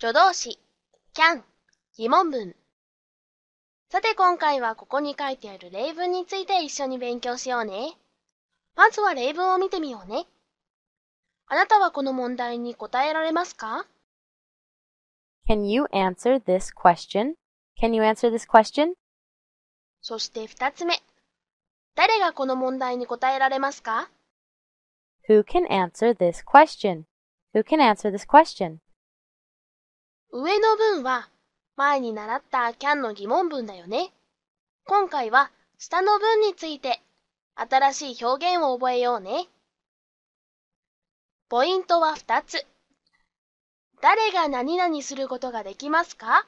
助動詞 can 疑問文さて今回はここに書いてある例文について一緒に勉強しようね。まずは例文を見てみようね。あなたはこの問題に答えられますか ?Can you answer this question?Can you answer this question? そして二つ目。誰がこの問題に答えられますか ?Who can answer this question?Who can answer this question? 上の文は前に習ったキャンの疑問文だよね。今回は下の文について新しい表現を覚えようね。ポイントは2つ。誰が何々することができますか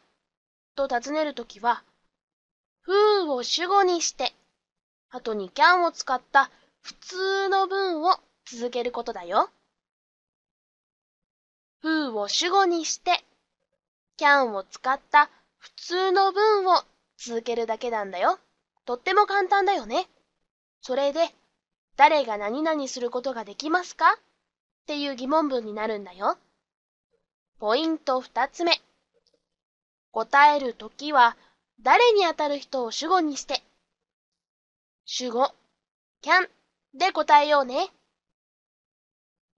と尋ねるときは、風を主語にして、後に can を使った普通の文を続けることだよ。風を主語にして、can を使った普通の文を続けるだけなんだよ。とっても簡単だよね。それで、誰が何々することができますかっていう疑問文になるんだよ。ポイント2つ目。答えるときは、誰にあたる人を主語にして、主語、can で答えようね。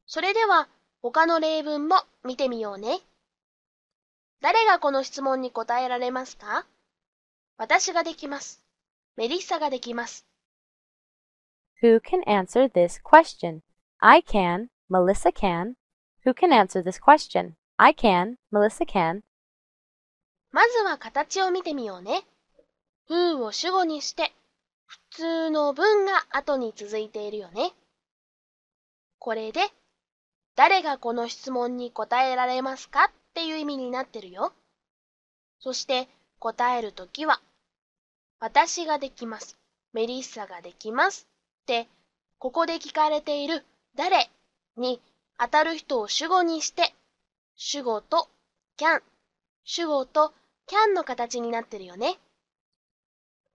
それでは、他の例文も見てみようね。誰がこの質問に答えられますか私ができます。メリッサができます。Who can answer this question? I can, Melissa can. Who can answer this question? I can, Melissa can. まずは形を見てみようね。who を主語にして、普通の文が後に続いているよね。これで、誰がこの質問に答えられますかっていう意味になってるよ。そして答えるときは、私ができます。メリッサができますって、ここで聞かれている誰に当たる人を主語にして、主語と can、主語と can の形になってるよね。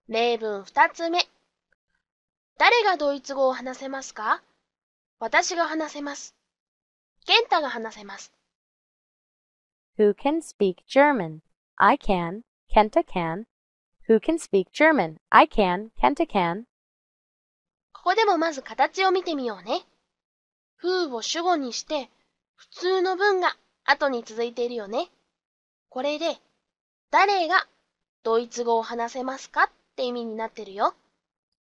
例文二つ目。誰がドイツ語を話せますか私が話せます。健太が話せます。Who can speak German? I can. Kenta can. Who can speak German? I can. Kenta can. ここでもまず形を見てみようね。who を主語にして、普通の文が後に続いているよね。これで、誰がドイツ語を話せますかって意味になってるよ。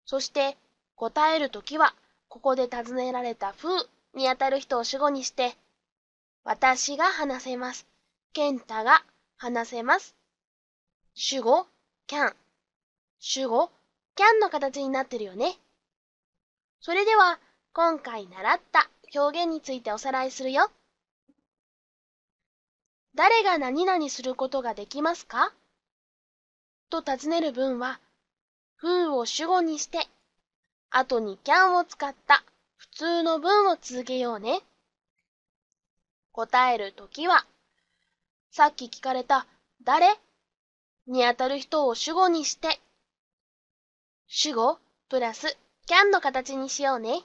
そして、答えるときは、ここで尋ねられた who にあたる人を主語にして、私が話せます健太が話せます。主語 can。主語 can の形になってるよね。それでは今回習った表現についておさらいするよ。誰が何々することができますかと尋ねる文は、風を主語にして、後に can を使った普通の文を続けようね。答えるときは、さっき聞かれた誰にあたる人を主語にして、主語プラスキャンの形にしようね。